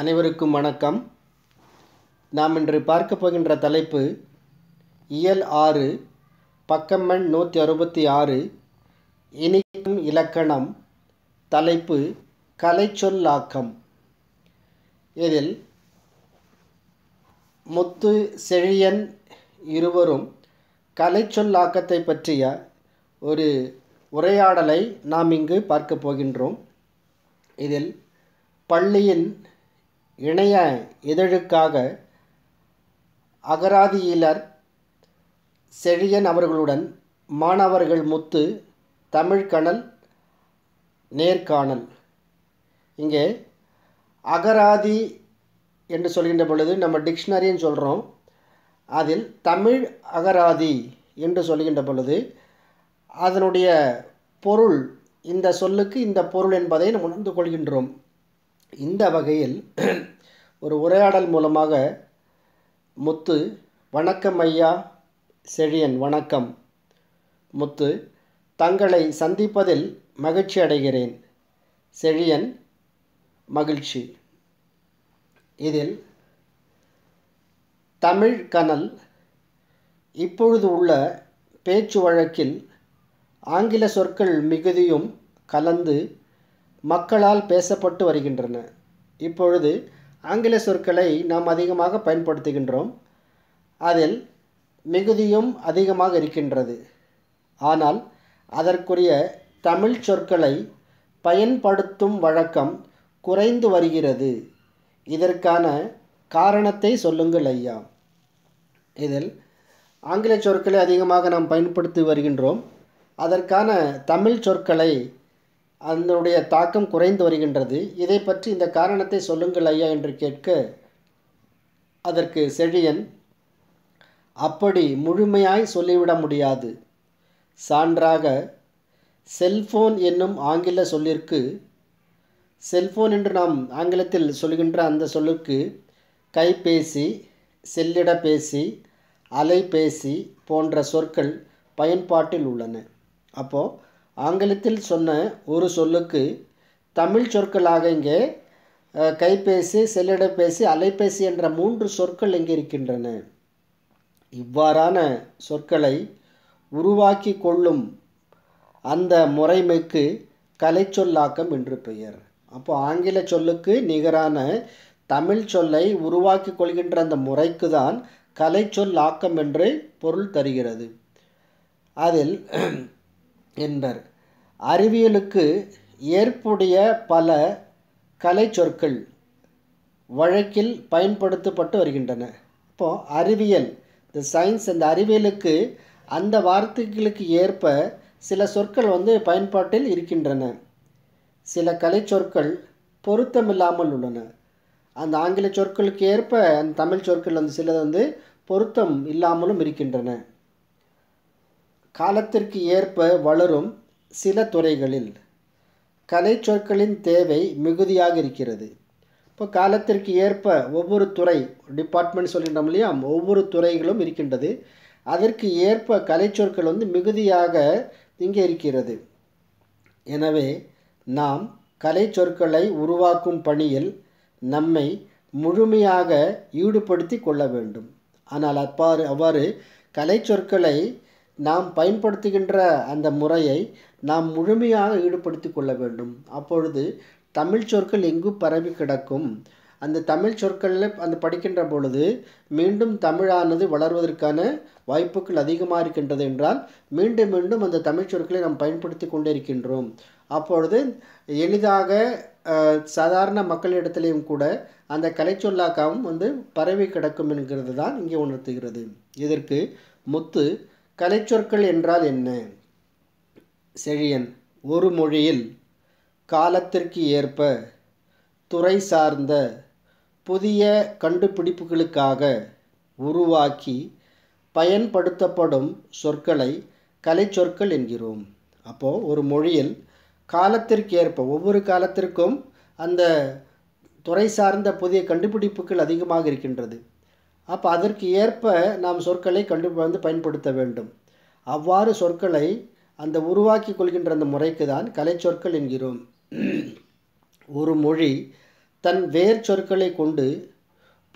அனைவருக்கும் வணக்கம் நாம் இன்று பார்க்க போகின்ற தலைப்பு இயல் ஆறு பக்கமெண் நூற்றி அறுபத்தி ஆறு இனிக்கும் இலக்கணம் தலைப்பு கலைச்சொல்லாக்கம் இதில் முத்து செழியன் இருவரும் கலைச்சொல்லாக்கத்தை பற்றிய ஒரு உரையாடலை நாம் இங்கு பார்க்க போகின்றோம் இதில் பள்ளியின் இணைய இதழுக்காக அகராதியிலர் செழியன் அவர்களுடன் மாணவர்கள் முத்து தமிழ்கணல் நேர்காணல் இங்கே அகராதி என்று சொல்கின்ற பொழுது நம்ம டிக்ஷனரின்னு சொல்கிறோம் அதில் தமிழ் அகராதி என்று சொல்கின்ற பொழுது அதனுடைய பொருள் இந்த சொல்லுக்கு இந்த பொருள் என்பதை நாம் உணர்ந்து கொள்கின்றோம் இந்த வகையில் ஒரு உரையாடல் மூலமாக முத்து வணக்கம் ஐயா செழியன் வணக்கம் முத்து தங்களை சந்திப்பதில் மகிழ்ச்சி அடைகிறேன் செழியன் மகிழ்ச்சி இதில் தமிழ் கனல் இப்பொழுது உள்ள பேச்சு வழக்கில் ஆங்கில சொற்கள் மிகுதியும் கலந்து மக்களால் பேசப்பட்டு வருகின்றன இப்பொழுது ஆங்கில சொற்களை நாம் அதிகமாக பயன்படுத்துகின்றோம் அதில் மிகுதியும் அதிகமாக இருக்கின்றது ஆனால் அதற்குரிய தமிழ் சொற்களை பயன்படுத்தும் வழக்கம் குறைந்து வருகிறது இதற்கான காரணத்தை சொல்லுங்கள் ஐயா இதில் ஆங்கில சொற்களை அதிகமாக நாம் பயன்படுத்தி வருகின்றோம் அதற்கான தமிழ் சொற்களை அதனுடைய தாக்கம் குறைந்து வருகின்றது இதை பற்றி இந்த காரணத்தை சொல்லுங்கள் ஐயா என்று கேட்க அதற்கு செழியன் அப்படி முழுமையாய் சொல்லிவிட முடியாது சான்றாக செல்போன் என்னும் ஆங்கில சொல்லிற்கு செல்போன் என்று நாம் ஆங்கிலத்தில் சொல்கின்ற அந்த சொல்லுக்கு கைபேசி செல்லிடப்பேசி அலைபேசி போன்ற சொற்கள் பயன்பாட்டில் உள்ளன அப்போது ஆங்கிலத்தில் சொன்ன ஒரு சொல்லுக்கு தமிழ் சொற்களாக இங்கே கைபேசி செல்லிடப்பேசி அலைபேசி என்ற மூன்று சொற்கள் இங்கே இருக்கின்றன இவ்வாறான சொற்களை உருவாக்கி கொள்ளும் அந்த முறைமைக்கு கலைச்சொல்லாக்கம் என்று பெயர் அப்போ ஆங்கில சொல்லுக்கு நிகரான தமிழ் சொல்லை உருவாக்கி கொள்கின்ற அந்த முறைக்கு தான் கலைச்சொல்லாக்கம் என்று பொருள் தருகிறது அதில் என்பர் அறிவியலுக்கு ஏற்புடைய பல கலை சொற்கள் வழக்கில் பயன்படுத்தப்பட்டு வருகின்றன இப்போது அறிவியல் இந்த சயின்ஸ் அந்த அறிவியலுக்கு அந்த வார்த்தைகளுக்கு ஏற்ப சில சொற்கள் வந்து பயன்பாட்டில் இருக்கின்றன சில கலை சொற்கள் பொருத்தமில்லாமல் உள்ளன அந்த ஆங்கில சொற்களுக்கு ஏற்ப அந்த தமிழ் சொற்கள் வந்து சிலது வந்து பொருத்தம் இல்லாமலும் இருக்கின்றன காலத்திற்கு ஏற்ப வளரும் சில துறைகளில் கலை சொற்களின் தேவை மிகுதியாக இருக்கிறது இப்போ காலத்திற்கு ஏற்ப ஒவ்வொரு துறை டிபார்ட்மெண்ட் சொல்லிட்டோம் இல்லையா ஒவ்வொரு துறைகளும் இருக்கின்றது அதற்கு ஏற்ப கலை சொற்கள் வந்து மிகுதியாக இங்கே இருக்கிறது எனவே நாம் கலை சொற்களை உருவாக்கும் பணியில் நம்மை முழுமையாக ஈடுபடுத்தி கொள்ள வேண்டும் ஆனால் அப்பாறு அவ்வாறு கலை சொற்களை நாம் பயன்படுத்துகின்ற அந்த முறையை நாம் முழுமையாக ஈடுபடுத்தி கொள்ள வேண்டும் அப்பொழுது தமிழ் சொற்கள் எங்கு பரவி கிடக்கும் அந்த தமிழ் சொற்களில் அந்த படிக்கின்ற பொழுது மீண்டும் தமிழானது வளர்வதற்கான வாய்ப்புகள் அதிகமாக இருக்கின்றது என்றால் மீண்டும் மீண்டும் அந்த தமிழ் சொற்களை நாம் பயன்படுத்தி கொண்டே இருக்கின்றோம் அப்பொழுது எளிதாக சாதாரண மக்களிடத்திலையும் கூட அந்த கலைச்சொல்லாக்காவும் வந்து பரவி கிடக்கும் என்கிறது தான் இங்கே உணர்த்துகிறது இதற்கு முத்து கலைச்சொற்கள் என்றால் என்ன செழியன் ஒரு மொழியில் காலத்திற்கு ஏற்ப துறை சார்ந்த புதிய கண்டுபிடிப்புகளுக்காக உருவாக்கி பயன்படுத்தப்படும் சொற்களை கலைச்சொற்கள் என்கிறோம் அப்போது ஒரு மொழியில் காலத்திற்கு ஏற்ப ஒவ்வொரு காலத்திற்கும் அந்த துறை சார்ந்த புதிய கண்டுபிடிப்புகள் அதிகமாக இருக்கின்றது அப்போ அதற்கு ஏற்ப நாம் சொற்களை கண்டு வந்து பயன்படுத்த வேண்டும் அவ்வாறு சொற்களை அந்த உருவாக்கி கொள்கின்ற அந்த முறைக்கு தான் கலை சொற்கள் என்கிறோம் ஒரு மொழி தன் வேர் சொற்களை கொண்டு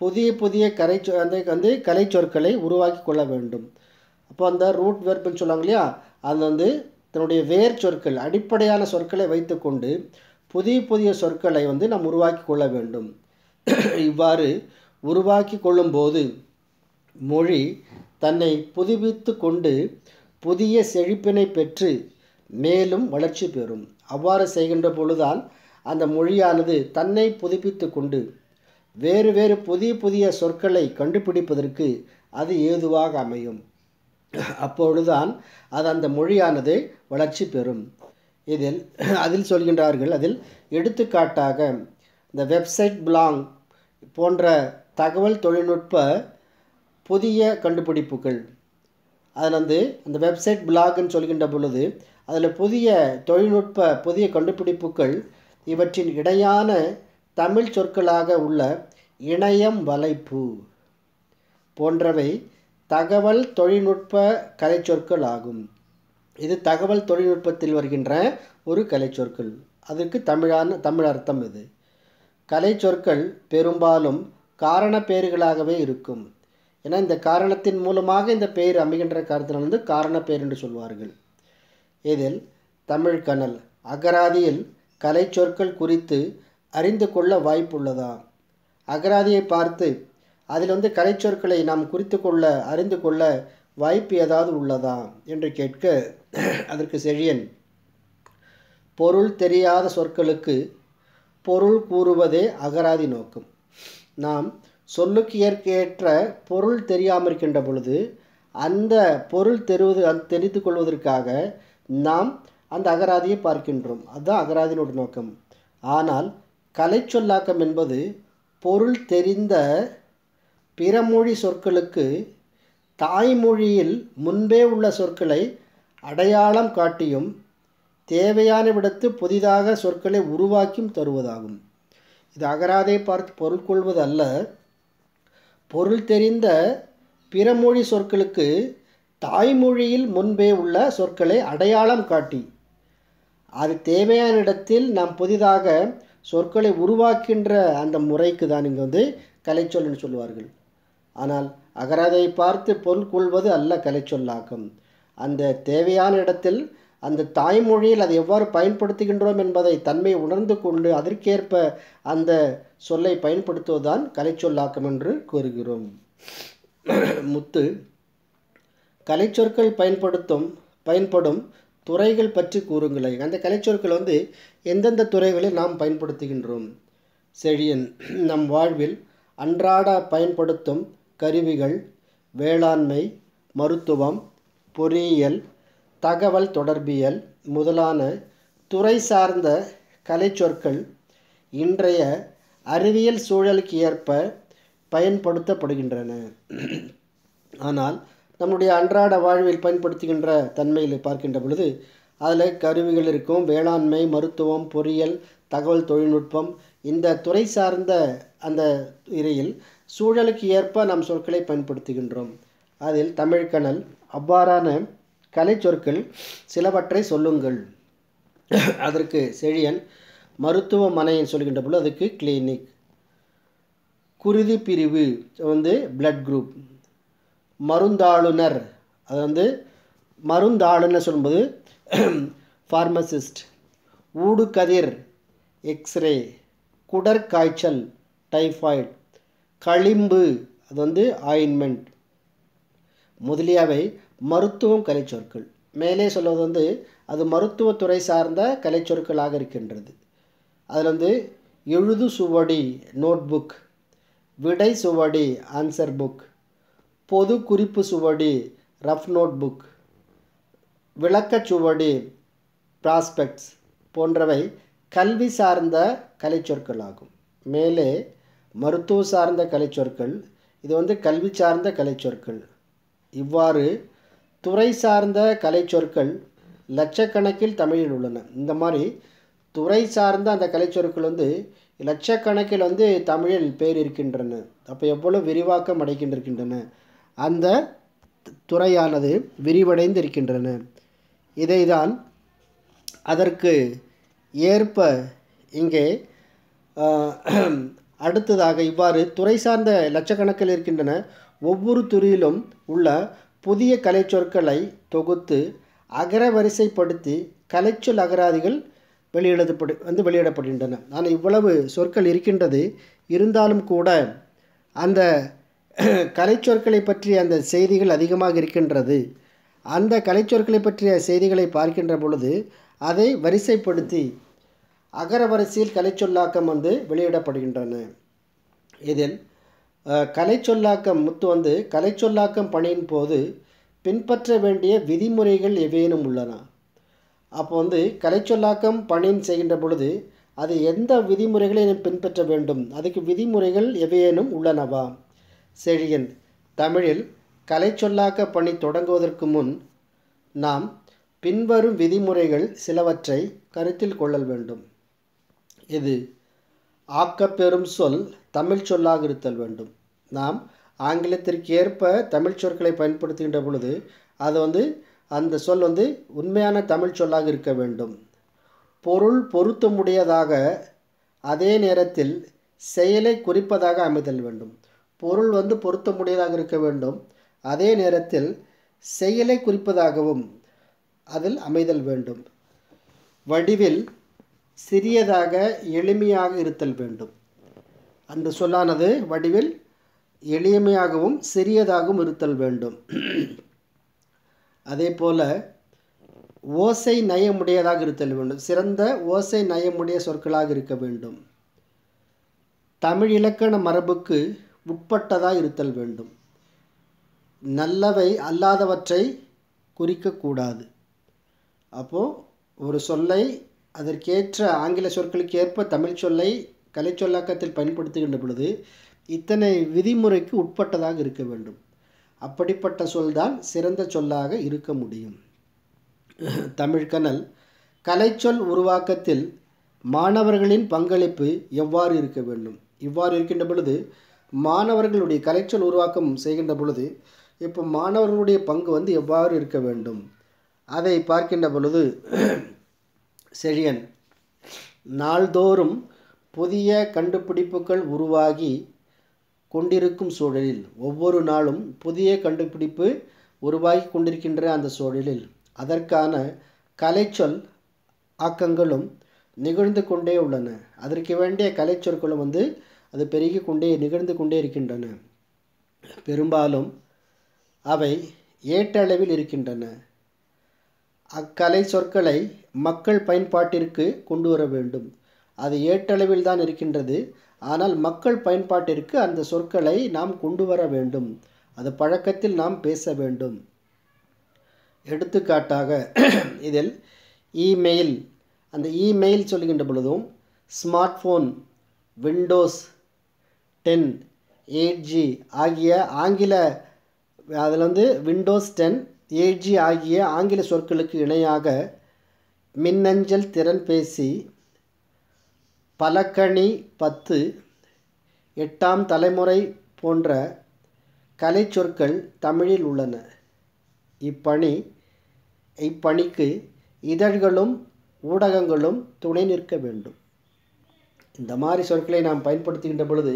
புதிய புதிய கரை அந்த வந்து கலை சொற்களை உருவாக்கி கொள்ள வேண்டும் அப்போ அந்த ரூட் வேர்ப்புன்னு சொல்லுவாங்க இல்லையா அது வந்து தன்னுடைய வேர் சொற்கள் அடிப்படையான சொற்களை வைத்துக்கொண்டு புதிய புதிய சொற்களை வந்து நாம் உருவாக்கி கொள்ள வேண்டும் இவ்வாறு உருவாக்கி கொள்ளும்போது மொழி தன்னை புதுப்பித்து கொண்டு புதிய செழிப்பினை பெற்று மேலும் வளர்ச்சி பெறும் அவ்வாறு செய்கின்ற பொழுதுதான் அந்த மொழியானது தன்னை புதுப்பித்து கொண்டு வேறு வேறு புதிய புதிய சொற்களை கண்டுபிடிப்பதற்கு அது ஏதுவாக அமையும் அப்பொழுதுதான் அது அந்த மொழியானது வளர்ச்சி பெறும் இதில் அதில் சொல்கின்றார்கள் அதில் எடுத்துக்காட்டாக இந்த வெப்சைட் பிளாங் போன்ற தகவல் தொழில்நுட்ப புதிய கண்டுபிடிப்புகள் அதில் வந்து அந்த வெப்சைட் பிளாக்னு சொல்கின்ற பொழுது அதில் புதிய தொழில்நுட்ப புதிய கண்டுபிடிப்புகள் இவற்றின் இடையான தமிழ் சொற்களாக உள்ள இணையம் வலைப்பு போன்றவை தகவல் தொழில்நுட்ப கலைச்சொற்கள் ஆகும் இது தகவல் தொழில்நுட்பத்தில் வருகின்ற ஒரு கலைச்சொற்கள் அதற்கு தமிழான தமிழ் அர்த்தம் இது கலைச்சொற்கள் பெரும்பாலும் காரண பெயர்களாகவே இருக்கும் ஏன்னா இந்த காரணத்தின் மூலமாக இந்த பெயர் அமைகின்ற காரணத்தினால் வந்து காரண பெயர் என்று சொல்வார்கள் இதில் தமிழ் கனல் அகராதியில் கலை சொற்கள் குறித்து அறிந்து கொள்ள வாய்ப்புள்ளதா அகராதியை பார்த்து அதில் வந்து கலை சொற்களை நாம் குறித்து கொள்ள அறிந்து கொள்ள வாய்ப்பு ஏதாவது உள்ளதா என்று கேட்க அதற்கு செழியன் பொருள் தெரியாத சொற்களுக்கு பொருள் கூறுவதே அகராதி நோக்கம் நாம் சொல்லுக்கு ஏற்கேற்ற பொருள் தெரியாமல் இருக்கின்ற பொழுது அந்த பொருள் தெரிவது தெரிந்து கொள்வதற்காக நாம் அந்த அகராதியை பார்க்கின்றோம் அதுதான் அகராதியினுடைய நோக்கம் ஆனால் கலை சொல்லாக்கம் என்பது பொருள் தெரிந்த பிறமொழி சொற்களுக்கு தாய்மொழியில் முன்பே உள்ள சொற்களை அடையாளம் காட்டியும் தேவையான விடத்து புதிதாக சொற்களை உருவாக்கியும் தருவதாகும் இது அகராதை பார்த்து பொருள் கொள்வது அல்ல பொருள் தெரிந்த பிறமொழி சொற்களுக்கு தாய்மொழியில் முன்பே உள்ள சொற்களை அடையாளம் காட்டி அது தேவையான இடத்தில் நாம் புதிதாக சொற்களை உருவாக்கின்ற அந்த முறைக்கு தான் இங்கே வந்து கலைச்சொல்னு சொல்லுவார்கள் ஆனால் அகராதை பார்த்து பொருள் கொள்வது அல்ல கலைச்சொல்லாக்கம் அந்த தேவையான இடத்தில் அந்த தாய்மொழியில் அதை எவ்வாறு பயன்படுத்துகின்றோம் என்பதை தன்மை உணர்ந்து கொண்டு அதற்கேற்ப அந்த சொல்லை பயன்படுத்துவதுதான் கலைச்சொல்லாக்கம் என்று கூறுகிறோம் முத்து கலைச்சொற்கள் பயன்படுத்தும் பயன்படும் துறைகள் பற்றி கூறுங்களே அந்த கலைச்சொற்கள் வந்து எந்தெந்த துறைகளில் நாம் பயன்படுத்துகின்றோம் செழியன் நம் வாழ்வில் அன்றாட பயன்படுத்தும் கருவிகள் வேளாண்மை மருத்துவம் பொறியியல் தகவல் தொடர்பியல் முதலான துறை சார்ந்த கலைச்சொற்கள் இன்றைய அறிவியல் சூழலுக்கு ஏற்ப பயன்படுத்தப்படுகின்றன ஆனால் நம்முடைய அன்றாட வாழ்வில் பயன்படுத்துகின்ற தன்மையில் பார்க்கின்ற பொழுது அதில் கருவிகள் இருக்கும் வேளாண்மை மருத்துவம் பொறியியல் தகவல் தொழில்நுட்பம் இந்த துறை சார்ந்த அந்த இறையில் சூழலுக்கு ஏற்ப நாம் சொற்களை பயன்படுத்துகின்றோம் அதில் தமிழ்கணல் அவ்வாறான கலைச்சொற்கள் சிலவற்றை சொல்லுங்கள் அதற்கு செழியன் மருத்துவமனை சொல்கின்ற பொழுது அதுக்கு கிளினிக் குருதி பிரிவு வந்து பிளட் குரூப் மருந்தாளுநர் அது வந்து மருந்தாளுநர் சொல்லும்போது ஃபார்மசிஸ்ட் ஊடுகதிர் எக்ஸ்ரே குடற்காய்ச்சல் டைஃபாய்டு களிம்பு அது வந்து ஆயின்மெண்ட் முதலியவை மருத்துவம் கலைச்சொற்கள் மேலே சொல்வது வந்து அது மருத்துவத்துறை சார்ந்த கலைச்சொற்களாக இருக்கின்றது அதில் வந்து எழுது சுவடி நோட் புக் விடை சுவடி ஆன்சர் புக் பொது குறிப்பு சுவடி ரஃப் நோட் புக் விளக்கச் சுவடி ப்ராஸ்பெக்ட்ஸ் போன்றவை கல்வி சார்ந்த கலைச்சொற்களாகும் ஆகும் மேலே மருத்துவ சார்ந்த கலைச்சொற்கள் இது வந்து கல்வி சார்ந்த கலைச்சொற்கள் இவ்வாறு துறை சார்ந்த கலை சொற்கள் லட்சக்கணக்கில் தமிழில் உள்ளன இந்த மாதிரி துறை சார்ந்த அந்த கலை சொற்கள் வந்து லட்சக்கணக்கில் வந்து தமிழில் பேர் இருக்கின்றன அப்போ எவ்வளவு விரிவாக்கம் அடைக்கின்றிருக்கின்றன அந்த துறையானது விரிவடைந்து இருக்கின்றன இதைதான் அதற்கு ஏற்ப இங்கே அடுத்ததாக இவ்வாறு துறை சார்ந்த லட்சக்கணக்கில் இருக்கின்றன ஒவ்வொரு துறையிலும் உள்ள புதிய கலைச்சொற்களை தொகுத்து அகரவரிசைப்படுத்தி கலைச்சொல் அகராதிகள் வெளியிடப்படு வந்து வெளியிடப்படுகின்றன ஆனால் இவ்வளவு சொற்கள் இருக்கின்றது இருந்தாலும் கூட அந்த கலைச்சொற்களை பற்றிய அந்த செய்திகள் அதிகமாக இருக்கின்றது அந்த கலைச்சொற்களை பற்றிய செய்திகளை பார்க்கின்ற பொழுது அதை வரிசைப்படுத்தி அகரவரிசையில் கலைச்சொல்லாக்கம் வந்து வெளியிடப்படுகின்றன இதில் கலை சொல்லாக்கம் முத்து வந்து கலை சொல்லாக்கம் பணியின் போது பின்பற்ற வேண்டிய விதிமுறைகள் எவையேனும் உள்ளன அப்போ வந்து கலை சொல்லாக்கம் பணியின் செய்கின்ற பொழுது அது எந்த விதிமுறைகளை பின்பற்ற வேண்டும் அதுக்கு விதிமுறைகள் எவையேனும் உள்ளனவா செழியன் தமிழில் கலை சொல்லாக்க பணி தொடங்குவதற்கு முன் நாம் பின்வரும் விதிமுறைகள் சிலவற்றை கருத்தில் கொள்ளல் வேண்டும் இது ஆக்கப்பெறும் சொல் தமிழ் சொல்லாக இருத்தல் வேண்டும் நாம் ஆங்கிலத்திற்கு ஏற்ப தமிழ் சொற்களை பயன்படுத்துகின்ற பொழுது அது வந்து அந்த சொல் வந்து உண்மையான தமிழ் சொல்லாக இருக்க வேண்டும் பொருள் பொருத்தமுடையதாக அதே நேரத்தில் செயலை குறிப்பதாக அமைதல் வேண்டும் பொருள் வந்து பொருத்தமுடையதாக இருக்க வேண்டும் அதே நேரத்தில் செயலை குறிப்பதாகவும் அதில் அமைதல் வேண்டும் வடிவில் சிறியதாக எளிமையாக இருத்தல் வேண்டும் அந்த சொல்லானது வடிவில் எளிமையாகவும் சிறியதாகவும் இருத்தல் வேண்டும் அதே போல் ஓசை நயமுடையதாக இருத்தல் வேண்டும் சிறந்த ஓசை நயமுடைய சொற்களாக இருக்க வேண்டும் தமிழ் இலக்கண மரபுக்கு உட்பட்டதாக இருத்தல் வேண்டும் நல்லவை அல்லாதவற்றை குறிக்கக்கூடாது அப்போது ஒரு சொல்லை அதற்கேற்ற ஆங்கில சொற்களுக்கு ஏற்ப தமிழ் சொல்லை கலை சொல்லாக்கத்தில் பயன்படுத்துகின்ற பொழுது இத்தனை விதிமுறைக்கு உட்பட்டதாக இருக்க வேண்டும் அப்படிப்பட்ட சொல்தான் சிறந்த சொல்லாக இருக்க முடியும் தமிழ்கனல் கலைச்சொல் உருவாக்கத்தில் மாணவர்களின் பங்களிப்பு எவ்வாறு இருக்க வேண்டும் இவ்வாறு இருக்கின்ற பொழுது மாணவர்களுடைய கலைச்சொல் உருவாக்கம் செய்கின்ற பொழுது இப்போ மாணவர்களுடைய பங்கு வந்து எவ்வாறு இருக்க வேண்டும் அதை பார்க்கின்ற பொழுது செழியன் நாள்தோறும் புதிய கண்டுபிடிப்புகள் உருவாகி கொண்டிருக்கும் சூழலில் ஒவ்வொரு நாளும் புதிய கண்டுபிடிப்பு உருவாகி கொண்டிருக்கின்ற அந்த சூழலில் அதற்கான கலைச்சொல் ஆக்கங்களும் நிகழ்ந்து கொண்டே உள்ளன அதற்கு வேண்டிய கலைச்சொற்களும் வந்து அது பெருகி கொண்டே நிகழ்ந்து கொண்டே இருக்கின்றன பெரும்பாலும் அவை ஏற்றளவில் இருக்கின்றன அக்கலை சொற்களை மக்கள் பயன்பாட்டிற்கு கொண்டு வர வேண்டும் அது ஏற்றளவில் தான் இருக்கின்றது ஆனால் மக்கள் பயன்பாட்டிற்கு அந்த சொற்களை நாம் கொண்டு வர வேண்டும் அது பழக்கத்தில் நாம் பேச வேண்டும் எடுத்துக்காட்டாக இதில் இமெயில் அந்த இமெயில் சொல்கின்ற பொழுதும் smartphone Windows ten eight G ஆகிய ஆங்கில அதில் வந்து விண்டோஸ் டென் ஏஜி ஆகிய ஆங்கில சொற்களுக்கு இணையாக மின்னஞ்சல் திறன்பேசி பலக்கணி பத்து எட்டாம் தலைமுறை போன்ற கலை சொற்கள் தமிழில் உள்ளன இப்பணி இப்பணிக்கு இதழ்களும் ஊடகங்களும் துணை நிற்க வேண்டும் இந்த மாதிரி சொற்களை நாம் பயன்படுத்துகின்ற பொழுது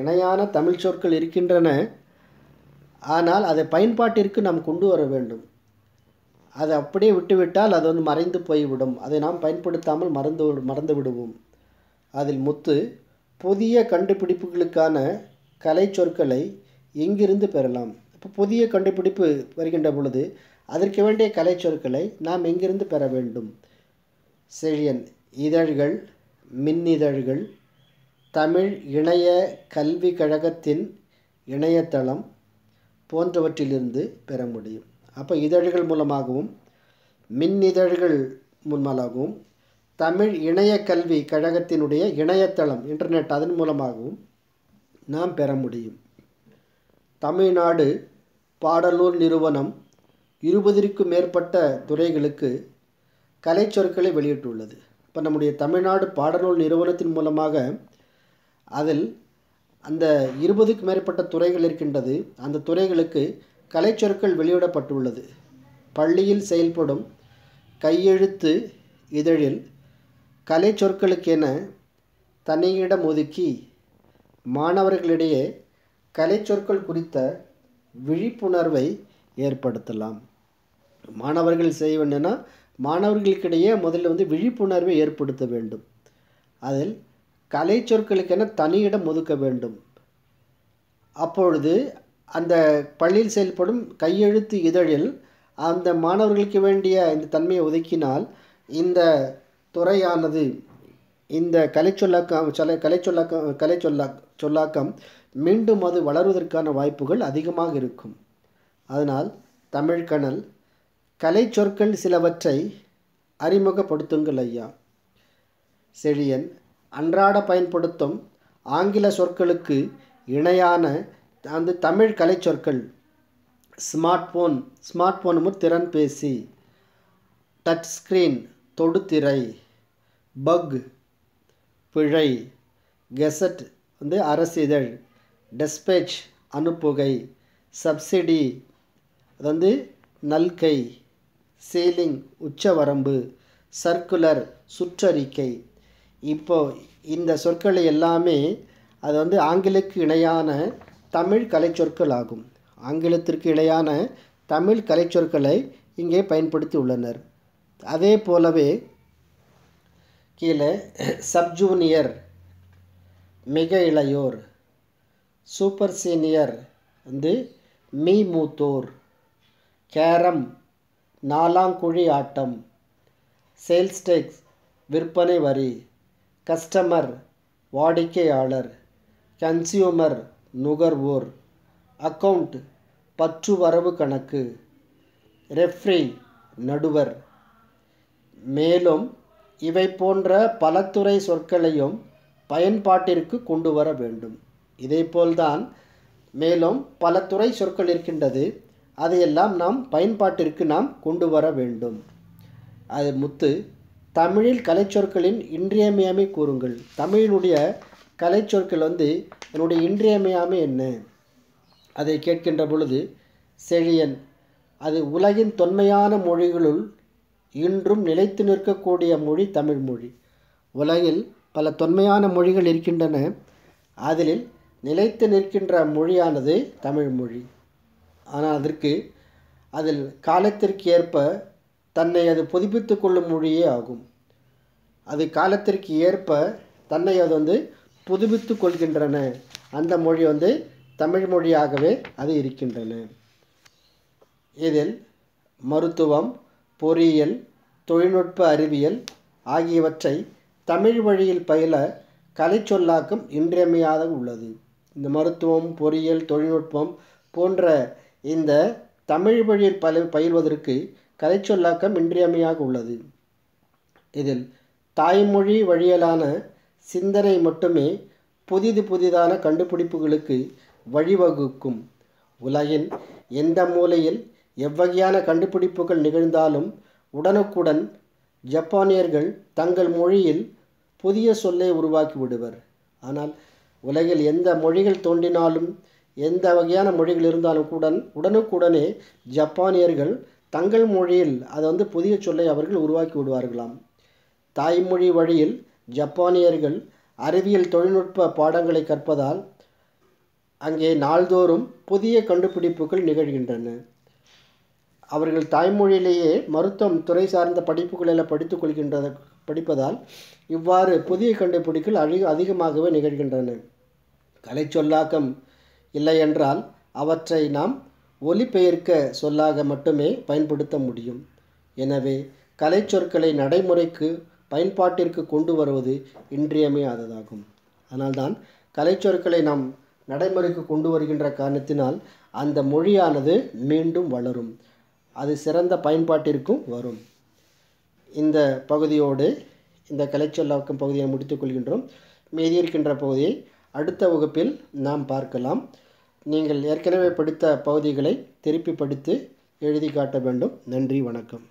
இணையான தமிழ் சொற்கள் இருக்கின்றன ஆனால் அதை பயன்பாட்டிற்கு நாம் கொண்டு வர வேண்டும் அதை அப்படியே விட்டுவிட்டால் அது வந்து மறைந்து போய்விடும் அதை நாம் பயன்படுத்தாமல் மறந்து மறந்து விடுவோம் அதில் முத்து புதிய கண்டுபிடிப்புகளுக்கான கலை சொற்களை எங்கிருந்து பெறலாம் இப்போ புதிய கண்டுபிடிப்பு வருகின்ற பொழுது அதற்கு வேண்டிய கலை சொற்களை நாம் எங்கிருந்து பெற வேண்டும் செழியன் இதழ்கள் மின்னிதழ்கள் தமிழ் இணைய கல்விக் கழகத்தின் இணையதளம் போன்றவற்றிலிருந்து பெற முடியும் அப்போ இதழ்கள் மூலமாகவும் மின் இதழ்கள் மூலமாகவும் தமிழ் இணைய கல்வி கழகத்தினுடைய இணையதளம் இன்டர்நெட் அதன் மூலமாகவும் நாம் பெற முடியும் தமிழ்நாடு பாடலூர் நிறுவனம் இருபதிற்கும் மேற்பட்ட துறைகளுக்கு கலை சொற்களை வெளியிட்டுள்ளது இப்போ நம்முடைய தமிழ்நாடு பாடநூல் நிறுவனத்தின் மூலமாக அதில் அந்த இருபதுக்கு மேற்பட்ட துறைகள் இருக்கின்றது அந்த துறைகளுக்கு கலைச்சொற்கள் வெளியிடப்பட்டுள்ளது பள்ளியில் செயல்படும் கையெழுத்து இதழில் கலைச்சொற்களுக்கென தனியிடம் ஒதுக்கி மாணவர்களிடையே கலைச்சொற்கள் குறித்த விழிப்புணர்வை ஏற்படுத்தலாம் மாணவர்கள் செய்ய வேண்டும்னா மாணவர்களுக்கிடையே முதல்ல வந்து விழிப்புணர்வை ஏற்படுத்த வேண்டும் அதில் கலை சொற்களுக்கென தனியிடம் ஒதுக்க வேண்டும் அப்பொழுது அந்த பள்ளியில் செயல்படும் கையெழுத்து இதழில் அந்த மாணவர்களுக்கு வேண்டிய இந்த தன்மையை ஒதுக்கினால் இந்த துறையானது இந்த கலை சொல்லாக்கம் சொல கலை சொல்லாக்கம் கலை சொல்லா சொல்லாக்கம் மீண்டும் அது வளர்வதற்கான வாய்ப்புகள் அதிகமாக இருக்கும் அதனால் தமிழ்கணல் கலை சொற்கள் சிலவற்றை அறிமுகப்படுத்துங்கள் ஐயா செழியன் அன்றாட பயன்படுத்தும் ஆங்கில சொற்களுக்கு இணையான அந்த தமிழ் கலை சொற்கள் ஸ்மார்ட் ஃபோன் ஸ்மார்ட் ஃபோனும் திறன் பேசி டச் ஸ்க்ரீன் தொடுதிரை பக் பிழை கெசட் வந்து அரசிதழ் டெஸ்பேச் அனுப்புகை சப்சிடி அது வந்து நல்கை சீலிங் உச்சவரம்பு சர்க்குலர் சுற்றறிக்கை இப்போ இந்த சொற்கள் எல்லாமே அது வந்து ஆங்கிலக்கு இணையான தமிழ் கலைச்சொற்கள் ஆகும் ஆங்கிலத்திற்கு இணையான தமிழ் கலைச்சொற்களை இங்கே பயன்படுத்தி உள்ளனர் அதே போலவே கீழே சப்ஜூனியர் மிக இளையோர் சூப்பர் சீனியர் வந்து மீ மூத்தோர் கேரம் நாலாங்குழி ஆட்டம் சேல்ஸ்டேக்ஸ் விற்பனை வரி கஸ்டமர் வாடிக்கையாளர் கன்சியூமர் நுகர்வோர் அக்கவுண்ட் பற்று வரவு கணக்கு ரெஃப்ரி நடுவர் மேலும் இவை போன்ற பல துறை சொற்களையும் பயன்பாட்டிற்கு கொண்டு வர வேண்டும் இதேபோல்தான் மேலும் பல துறை சொற்கள் இருக்கின்றது அதையெல்லாம் நாம் பயன்பாட்டிற்கு நாம் கொண்டு வர வேண்டும் அது முத்து தமிழில் கலைச்சொற்களின் இன்றியமையாமை கூறுங்கள் தமிழினுடைய கலைச்சொற்கள் வந்து என்னுடைய இன்றியமையாமை என்ன அதை கேட்கின்ற பொழுது செழியன் அது உலகின் தொன்மையான மொழிகளுள் இன்றும் நிலைத்து நிற்கக்கூடிய மொழி தமிழ் மொழி உலகில் பல தொன்மையான மொழிகள் இருக்கின்றன அதில் நிலைத்து நிற்கின்ற மொழியானது தமிழ் மொழி ஆனால் அதற்கு அதில் காலத்திற்கு ஏற்ப தன்னை அது புதுப்பித்து கொள்ளும் மொழியே ஆகும் அது காலத்திற்கு ஏற்ப தன்னை அது வந்து புதுப்பித்து கொள்கின்றன அந்த மொழி வந்து தமிழ் மொழியாகவே அது இருக்கின்றன இதில் மருத்துவம் பொறியியல் தொழில்நுட்ப அறிவியல் ஆகியவற்றை தமிழ் வழியில் பயில கலை சொல்லாக்கம் இன்றியமையாத உள்ளது இந்த மருத்துவம் பொறியியல் தொழில்நுட்பம் போன்ற இந்த தமிழ் வழியில் பல பயில்வதற்கு சொல்லாக்கம் இன்றியமையாக உள்ளது இதில் தாய்மொழி வழியலான சிந்தனை மட்டுமே புதிது புதிதான கண்டுபிடிப்புகளுக்கு வழிவகுக்கும் உலகின் எந்த மூலையில் எவ்வகையான கண்டுபிடிப்புகள் நிகழ்ந்தாலும் உடனுக்குடன் ஜப்பானியர்கள் தங்கள் மொழியில் புதிய சொல்லை உருவாக்கி விடுவர் ஆனால் உலகில் எந்த மொழிகள் தோன்றினாலும் எந்த வகையான மொழிகள் இருந்தாலும் கூட உடனுக்குடனே ஜப்பானியர்கள் தங்கள் மொழியில் அது வந்து புதிய சொல்லை அவர்கள் உருவாக்கி விடுவார்களாம் தாய்மொழி வழியில் ஜப்பானியர்கள் அறிவியல் தொழில்நுட்ப பாடங்களை கற்பதால் அங்கே நாள்தோறும் புதிய கண்டுபிடிப்புகள் நிகழ்கின்றன அவர்கள் தாய்மொழியிலேயே மருத்துவம் துறை சார்ந்த படிப்புகளெல்லாம் படித்துக்கொள்கின்றத படிப்பதால் இவ்வாறு புதிய கண்டுபிடிப்புகள் அழிக அதிகமாகவே நிகழ்கின்றன கலை சொல்லாக்கம் இல்லை என்றால் அவற்றை நாம் ஒலிபெயர்க்க சொல்லாக மட்டுமே பயன்படுத்த முடியும் எனவே கலை சொற்களை நடைமுறைக்கு பயன்பாட்டிற்கு கொண்டு வருவது இன்றியமையாததாகும் அதனால்தான் கலைச்சொற்களை நாம் நடைமுறைக்கு கொண்டு வருகின்ற காரணத்தினால் அந்த மொழியானது மீண்டும் வளரும் அது சிறந்த பயன்பாட்டிற்கும் வரும் இந்த பகுதியோடு இந்த கலைச்சொல்லாக்கம் பகுதியை முடித்துக்கொள்கின்றோம் மீதி இருக்கின்ற பகுதியை அடுத்த வகுப்பில் நாம் பார்க்கலாம் நீங்கள் ஏற்கனவே படித்த பகுதிகளை திருப்பி படித்து எழுதி காட்ட வேண்டும் நன்றி வணக்கம்